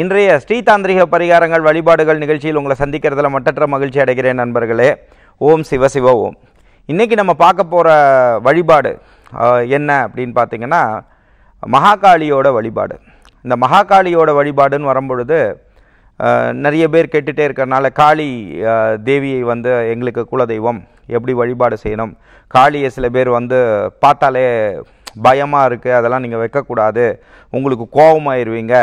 இன்றைய ஸ்ரீ தாந்திரிக பரிகாரங்கள் வழிபாடுகள் நிகழ்ச்சியில் உங்களை சந்திக்கிறதுல மட்டற்ற மகிழ்ச்சி அடைகிறேன் நண்பர்களே ஓம் சிவ சிவ ஓம் இன்றைக்கி நம்ம பார்க்க போகிற வழிபாடு என்ன அப்படின்னு பார்த்தீங்கன்னா மகாகாளியோட வழிபாடு இந்த மகாகாளியோட வழிபாடுன்னு வரும்பொழுது நிறைய பேர் கேட்டுகிட்டே இருக்கிறனால காளி தேவியை வந்து எங்களுக்கு குலதெய்வம் எப்படி வழிபாடு செய்யணும் காளியை சில பேர் வந்து பார்த்தாலே பயமாக இருக்குது அதெல்லாம் நீங்கள் வைக்கக்கூடாது உங்களுக்கு கோபமாயிருவீங்க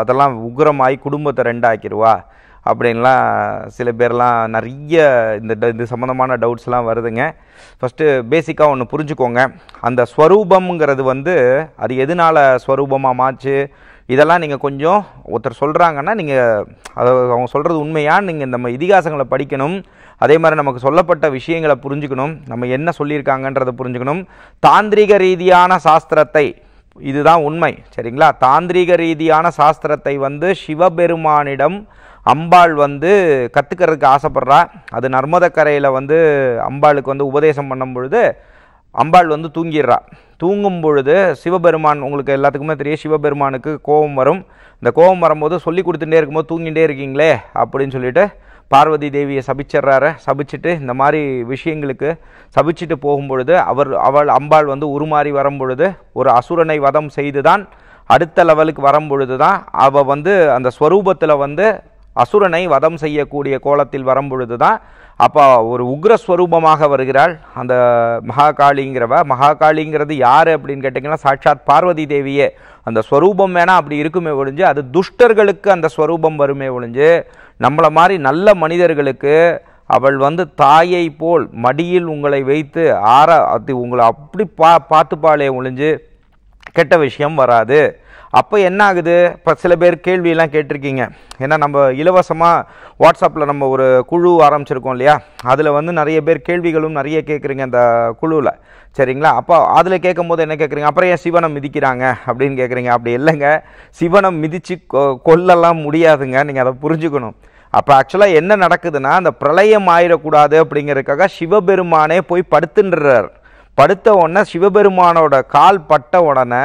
அதெல்லாம் உக்ரமாகி குடும்பத்தை ரெண்டாக்கிடுவா அப்படின்லாம் சில பேர்லாம் நிறைய இந்த இது சம்மந்தமான டவுட்ஸ்லாம் வருதுங்க ஃபஸ்ட்டு பேசிக்காக ஒன்று புரிஞ்சுக்கோங்க அந்த ஸ்வரூபம்ங்கிறது வந்து அது எதனால் ஸ்வரூபமாக மாச்சு இதெல்லாம் நீங்கள் கொஞ்சம் ஒருத்தர் சொல்கிறாங்கன்னா நீங்கள் அதை அவங்க சொல்கிறது உண்மையாக நீங்கள் நம்ம இதிகாசங்களை படிக்கணும் அதே மாதிரி நமக்கு சொல்லப்பட்ட விஷயங்களை புரிஞ்சுக்கணும் நம்ம என்ன சொல்லியிருக்காங்கன்றதை புரிஞ்சுக்கணும் தாந்திரிக ரீதியான சாஸ்திரத்தை இதுதான் உண்மை சரிங்களா தாந்திரிக ரீதியான சாஸ்திரத்தை வந்து சிவபெருமானிடம் அம்பாள் வந்து கற்றுக்கிறதுக்கு ஆசைப்பட்றா அது நர்மதக்கரையில் வந்து அம்பாளுக்கு வந்து உபதேசம் பண்ணும் பொழுது அம்பாள் வந்து தூங்கிடுறா தூங்கும் பொழுது சிவபெருமான் உங்களுக்கு எல்லாத்துக்குமே தெரியும் சிவபெருமானுக்கு கோபம் வரும் இந்த கோபம் வரும்போது சொல்லி கொடுத்துட்டே இருக்கும்போது தூங்கிட்டே இருக்கீங்களே அப்படின்னு சொல்லிட்டு பார்வதி தேவியை சபிச்சிட்றாரு சபிச்சுட்டு இந்த மாதிரி விஷயங்களுக்கு சபிச்சுட்டு போகும்பொழுது அவர் அவள் அம்பாள் வந்து உருமாறி வரும்பொழுது ஒரு அசுரனை வதம் செய்து தான் அடுத்த லெவலுக்கு வரும் பொழுது தான் அவள் வந்து அந்த ஸ்வரூபத்தில் வந்து அசுரனை வதம் செய்யக்கூடிய கோலத்தில் வரும்பொழுது தான் அப்போ ஒரு உக்ரஸ்வரூபமாக வருகிறாள் அந்த மகாகாளிங்கிறவ மகாகாளிங்கிறது யார் அப்படின்னு கேட்டிங்கன்னா சாட்சாத் பார்வதி தேவியே அந்த ஸ்வரூபம் வேணால் அப்படி இருக்குமே ஒழிஞ்சு அது துஷ்டர்களுக்கு அந்த ஸ்வரூபம் வருமே ஒழிஞ்சு நம்மளை மாதிரி நல்ல மனிதர்களுக்கு அவள் வந்து தாயை போல் மடியில் உங்களை வைத்து ஆற அது உங்களை அப்படி பா பார்த்துப்பாளே ஒழிஞ்சு கெட்ட விஷயம் வராது அப்போ என்ன ஆகுது இப்போ சில பேர் கேள்வியெல்லாம் கேட்டிருக்கீங்க ஏன்னா நம்ம இலவசமாக வாட்ஸ்அப்பில் நம்ம ஒரு குழு ஆரம்பிச்சிருக்கோம் இல்லையா அதில் வந்து நிறைய பேர் கேள்விகளும் நிறைய கேட்குறீங்க அந்த குழுவில் சரிங்களா அப்போ அதில் கேட்கும் போது என்ன கேட்குறீங்க அப்புறம் ஏன் சிவனை மிதிக்கிறாங்க அப்படின்னு கேட்குறீங்க அப்படி இல்லைங்க சிவனை மிதித்து கொல்லலாம் முடியாதுங்க நீங்கள் அதை புரிஞ்சுக்கணும் அப்போ ஆக்சுவலாக என்ன நடக்குதுன்னா அந்த பிரளயம் ஆயிடக்கூடாது அப்படிங்கிறதுக்காக சிவபெருமானே போய் படுத்துன்றார் படுத்த உடனே சிவபெருமானோட கால் பட்ட உடனே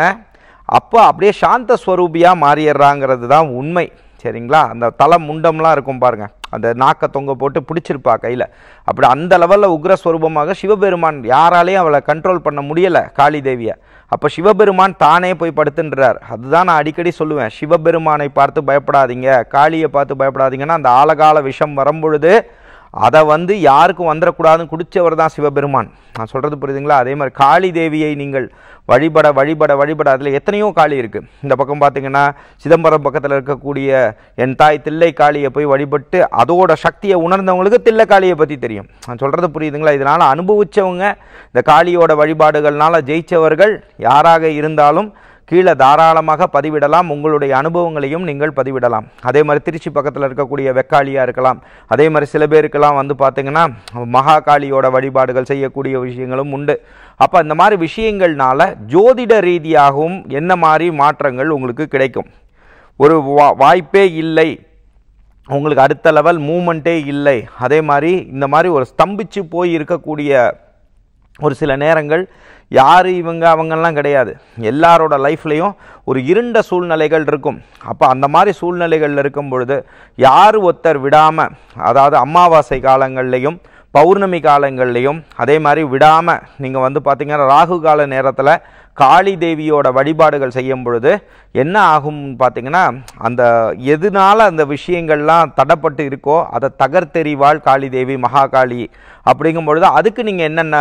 அப்போ அப்படியே சாந்த ஸ்வரூபியாக மாறிடுறாங்கிறது தான் உண்மை சரிங்களா அந்த தலை முண்டம்லாம் இருக்கும் பாருங்கள் அந்த நாக்கை தொங்க போட்டு பிடிச்சிருப்பா கையில் அப்படி அந்த லெவலில் உக்ரஸ்வரூபமாக சிவபெருமான் யாராலையும் அவளை கண்ட்ரோல் பண்ண முடியலை காளி தேவியை அப்போ சிவபெருமான் தானே போய் படுத்துன்றார் அதுதான் நான் அடிக்கடி சொல்லுவேன் சிவபெருமானை பார்த்து பயப்படாதீங்க காளியை பார்த்து பயப்படாதீங்கன்னா அந்த ஆழகால விஷம் வரும்பொழுது அதை வந்து யாருக்கும் வந்துடக்கூடாதுன்னு குடித்தவர் தான் சிவபெருமான் நான் சொல்கிறது புரியுதுங்களா அதே மாதிரி காளி தேவியை நீங்கள் வழிபட வழிபட வழிபட அதில் எத்தனையோ காளி இருக்குது இந்த பக்கம் பார்த்திங்கன்னா சிதம்பரம் பக்கத்தில் இருக்கக்கூடிய என் தாய் தில்லை காளியை போய் வழிபட்டு அதோட சக்தியை உணர்ந்தவங்களுக்கு தில்லை காளியை பற்றி தெரியும் நான் சொல்கிறது புரியுதுங்களா இதனால் அனுபவித்தவங்க இந்த காளியோட வழிபாடுகள்னால் ஜெயித்தவர்கள் யாராக இருந்தாலும் கீழே தாராளமாக பதிவிடலாம் உங்களுடைய அனுபவங்களையும் நீங்கள் பதிவிடலாம் அதே மாதிரி திருச்சி பக்கத்தில் இருக்கக்கூடிய வெக்காளியாக இருக்கலாம் அதே மாதிரி சில பேருக்கெல்லாம் வந்து பார்த்திங்கன்னா மகாகாளியோட வழிபாடுகள் செய்யக்கூடிய விஷயங்களும் உண்டு அப்போ இந்த மாதிரி விஷயங்கள்னால ஜோதிட ரீதியாகவும் என்ன மாதிரி மாற்றங்கள் உங்களுக்கு கிடைக்கும் ஒரு வா வாய்ப்பே இல்லை உங்களுக்கு அடுத்த லெவல் மூமெண்ட்டே இல்லை அதே மாதிரி இந்த மாதிரி ஒரு ஸ்தம்பிச்சு போய் இருக்கக்கூடிய ஒரு சில நேரங்கள் யார் இவங்க அவங்கெல்லாம் கிடையாது எல்லாரோட லைஃப்லேயும் ஒரு இருண்ட சூழ்நிலைகள் இருக்கும் அப்போ அந்த மாதிரி சூழ்நிலைகளில் இருக்கும் பொழுது யார் ஒருத்தர் விடாமல் அதாவது அமாவாசை காலங்கள்லேயும் பௌர்ணமி காலங்கள்லேயும் அதே மாதிரி விடாமல் நீங்கள் வந்து பார்த்திங்கன்னா ராகு கால நேரத்தில் காளி தேவியோட வழிபாடுகள் செய்யும் பொழுது என்ன ஆகும்னு பார்த்திங்கன்னா அந்த எதனால் அந்த விஷயங்கள்லாம் தடப்பட்டு இருக்கோ அதை தகர்த்தெறிவாள் காளி தேவி மகாகாளி அப்படிங்கும் பொழுது அதுக்கு நீங்கள் என்னென்ன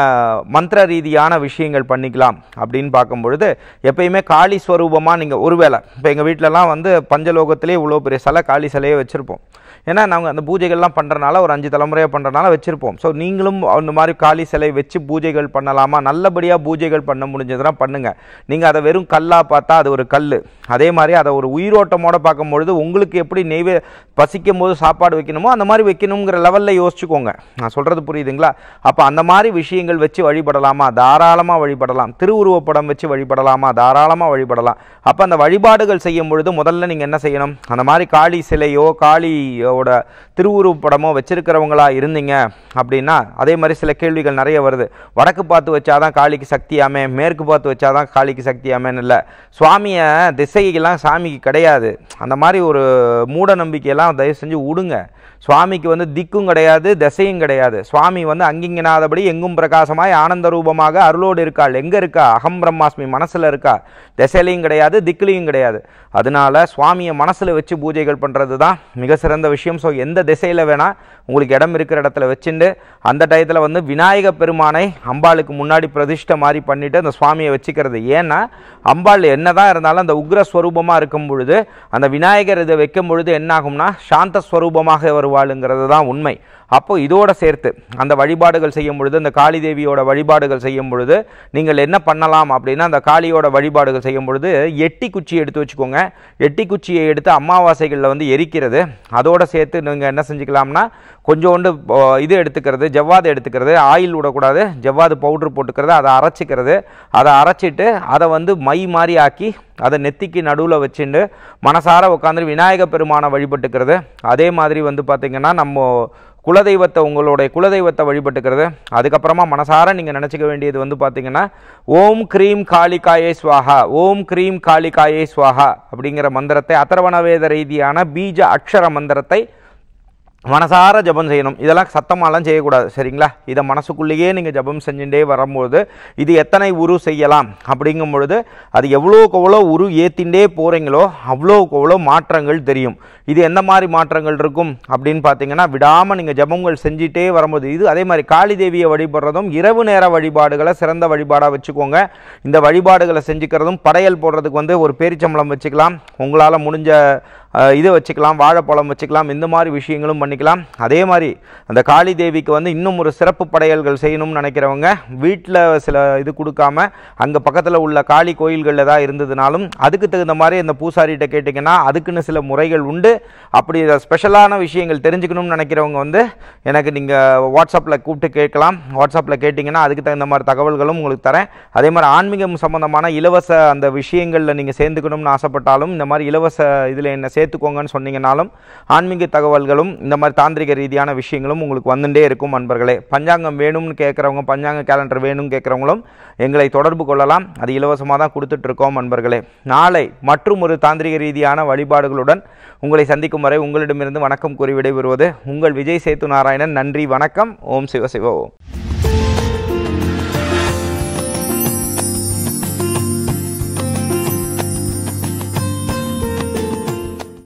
மந்திர ரீதியான விஷயங்கள் பண்ணிக்கலாம் அப்படின்னு பார்க்கும் பொழுது எப்பயுமே காளி ஸ்வரூபமாக நீங்கள் ஒருவேளை இப்போ எங்கள் வீட்டிலலாம் வந்து பஞ்சலோகத்திலே இவ்வளோ பெரிய சிலை காளி சிலையே வச்சுருப்போம் ஏன்னா நாங்கள் அந்த பூஜைகள்லாம் பண்ணுறனால ஒரு அஞ்சு தலைமுறையாக பண்ணுறனால வச்சுருப்போம் ஸோ நீங்களும் அந்த மாதிரி காளி சிலை வச்சு பூஜைகள் பண்ணலாமா நல்லபடியாக பூஜைகள் பண்ண முடிஞ்சதுனா பண்ணுங்கள் நீங்கள் அதை வெறும் கல்லாக பார்த்தா அது ஒரு கல் அதே மாதிரி அதை ஒரு உயிரோட்டமோடு பார்க்கும்பொழுது உங்களுக்கு எப்படி நெய்வே பசிக்கும் போது சாப்பாடு வைக்கணுமோ அந்த மாதிரி வைக்கணுங்கிற லெவலில் யோசிச்சுக்கோங்க நான் சொல்கிறது புரியுதுங்களா அப்போ அந்த மாதிரி விஷயங்கள் வச்சு வழிபடலாமா தாராளமாக வழிபடலாம் திருவுருவப்படம் வச்சு வழிபடலாமா தாராளமாக வழிபடலாம் அப்போ அந்த வழிபாடுகள் செய்யும் பொழுது முதல்ல நீங்கள் என்ன செய்யணும் அந்த மாதிரி காளி சிலையோ காளி அவங்களோட திருவுருவ படமோ வச்சிருக்கிறவங்களா இருந்தீங்க அப்படின்னா அதே மாதிரி சில கேள்விகள் நிறைய வருது வடக்கு பார்த்து வச்சாதான் காளிக்கு சக்தியாமே மேற்கு பார்த்து வச்சாதான் காளிக்கு சக்தியாமேன்னு இல்லை சுவாமியை திசைகள்லாம் சாமிக்கு கிடையாது அந்த மாதிரி ஒரு மூட நம்பிக்கையெல்லாம் தயவு செஞ்சு விடுங்க சுவாமிக்கு வந்து திக்கும் கிடையாது திசையும் கிடையாது சுவாமி வந்து அங்கிங்கினாதபடி எங்கும் பிரகாசமாய் ஆனந்த ரூபமாக அருளோடு இருக்காள் எங்கே இருக்கா அகம் பிரம்மாஸ்மி மனசில் இருக்கா திசையிலையும் கிடையாது திக்குலையும் கிடையாது அதனால சுவாமியை மனசில் வச்சு பூஜைகள் பண்ணுறது தான் மிக சிறந்த விஷயம் விஷயம் ஸோ எந்த திசையில் வேணால் உங்களுக்கு இடம் இருக்கிற இடத்துல வச்சுட்டு அந்த டயத்தில் வந்து விநாயக பெருமானை அம்பாளுக்கு முன்னாடி பிரதிஷ்டை மாதிரி பண்ணிவிட்டு அந்த சுவாமியை வச்சுக்கிறது ஏன்னா அம்பாள் என்ன தான் இருந்தாலும் அந்த உக்ரஸ்வரூபமாக இருக்கும் பொழுது அந்த விநாயகர் இதை வைக்கும் பொழுது என்னாகும்னா சாந்த ஸ்வரூபமாக வருவாளுங்கிறது தான் உண்மை அப்போது இதோடு சேர்த்து அந்த வழிபாடுகள் செய்யும் பொழுது அந்த காளி தேவியோட வழிபாடுகள் செய்யும் பொழுது நீங்கள் என்ன பண்ணலாம் அப்படின்னா அந்த காளியோட வழிபாடுகள் செய்யும் பொழுது எட்டி குச்சியை எடுத்து வச்சுக்கோங்க எட்டி குச்சியை எடுத்து அமாவாசைகளில் வந்து எரிக்கிறது அதோடு சேர்த்து நீங்கள் என்ன செஞ்சுக்கலாம்னா கொஞ்சோண்டு இது எடுத்துக்கிறது ஜவ்வாது எடுத்துக்கிறது ஆயில் விடக்கூடாது ஜவ்வாது பவுட்ரு போட்டுக்கிறது அதை அரைச்சிக்கிறது அதை அரைச்சிட்டு அதை வந்து மை மாதிரி ஆக்கி அதை நெத்திக்கு நடுவில் வச்சுட்டு மனசார உட்காந்து விநாயக பெருமானை வழிபட்டுக்கிறது அதே மாதிரி வந்து பார்த்திங்கன்னா நம்ம குலதெய்வத்தை உங்களுடைய குலதெய்வத்தை வழிபட்டுக்கிறது அதுக்கப்புறமா மனசார நீங்கள் நினச்சிக்க வேண்டியது வந்து பார்த்தீங்கன்னா ஓம் க்ரீம் காளிகாயே ஸ்வாகா ஓம் க்ரீம் காளிகாயே ஸ்வாஹா அப்படிங்கிற மந்திரத்தை அத்தரவணவேத ரீதியான பீஜ அக்ஷர மந்திரத்தை மனசார ஜபம் செய்யணும் இதெல்லாம் சத்தமாலாம் செய்யக்கூடாது சரிங்களா இதை மனசுக்குள்ளேயே நீங்கள் ஜபம் செஞ்சுட்டே வரும்போது இது எத்தனை உரு செய்யலாம் அப்படிங்கும் பொழுது அது எவ்வளோக்கு எவ்வளோ உரு ஏற்றிண்டே போகிறீங்களோ அவ்வளோக்கு எவ்வளோ மாற்றங்கள் தெரியும் இது எந்த மாதிரி மாற்றங்கள் இருக்கும் அப்படின்னு பார்த்தீங்கன்னா விடாமல் நீங்கள் ஜபங்கள் செஞ்சுட்டே வரும்போது இது அதே மாதிரி காளி தேவியை வழிபடுறதும் இரவு நேர வழிபாடுகளை சிறந்த வழிபாடாக வச்சுக்கோங்க இந்த வழிபாடுகளை செஞ்சுக்கிறதும் படையல் போடுறதுக்கு வந்து ஒரு பேரிச்சம்பளம் வச்சுக்கலாம் உங்களால் முடிஞ்ச இது வச்சுக்கலாம் வாழைப்பழம் வச்சுக்கலாம் இந்த மாதிரி விஷயங்களும் பண்ணிக்கலாம் அதே மாதிரி அந்த காளி தேவிக்கு வந்து இன்னும் ஒரு சிறப்பு படையல்கள் செய்யணும்னு நினைக்கிறவங்க வீட்டில் சில இது கொடுக்காம அங்கே பக்கத்தில் உள்ள காளி கோயில்கள் ஏதாவது இருந்ததுனாலும் அதுக்கு தகுந்த மாதிரி அந்த பூசாரிகிட்ட கேட்டிங்கன்னா அதுக்குன்னு சில முறைகள் உண்டு அப்படி ஸ்பெஷலான விஷயங்கள் தெரிஞ்சுக்கணும்னு நினைக்கிறவங்க வந்து எனக்கு நீங்கள் வாட்ஸ்அப்பில் கூப்பிட்டு கேட்கலாம் வாட்ஸ்அப்பில் கேட்டிங்கன்னா அதுக்கு தகுந்த மாதிரி தகவல்களும் உங்களுக்கு தரேன் அதே மாதிரி ஆன்மீகம் சம்மந்தமான இலவச அந்த விஷயங்களில் நீங்கள் சேர்ந்துக்கணும்னு ஆசைப்பட்டாலும் இந்த மாதிரி இலவச இதில் என்ன சேர்த்து சேர்த்துக்கோங்கன்னு சொன்னீங்கனாலும் ஆன்மீக தகவல்களும் இந்த மாதிரி தாந்திரிக ரீதியான விஷயங்களும் உங்களுக்கு வந்துட்டே இருக்கும் அன்பர்களே பஞ்சாங்கம் வேணும்னு கேட்குறவங்க பஞ்சாங்க கேலண்டர் வேணும்னு கேட்குறவங்களும் எங்களை தொடர்பு கொள்ளலாம் அது இலவசமாக தான் கொடுத்துட்ருக்கோம் அன்பர்களே நாளை மற்றும் ஒரு தாந்திரிக ரீதியான வழிபாடுகளுடன் உங்களை சந்திக்கும் வரை உங்களிடமிருந்து வணக்கம் கூறி விடைபெறுவது உங்கள் விஜய் சேத்து நாராயணன் நன்றி வணக்கம் ஓம் சிவ சிவ ஓம்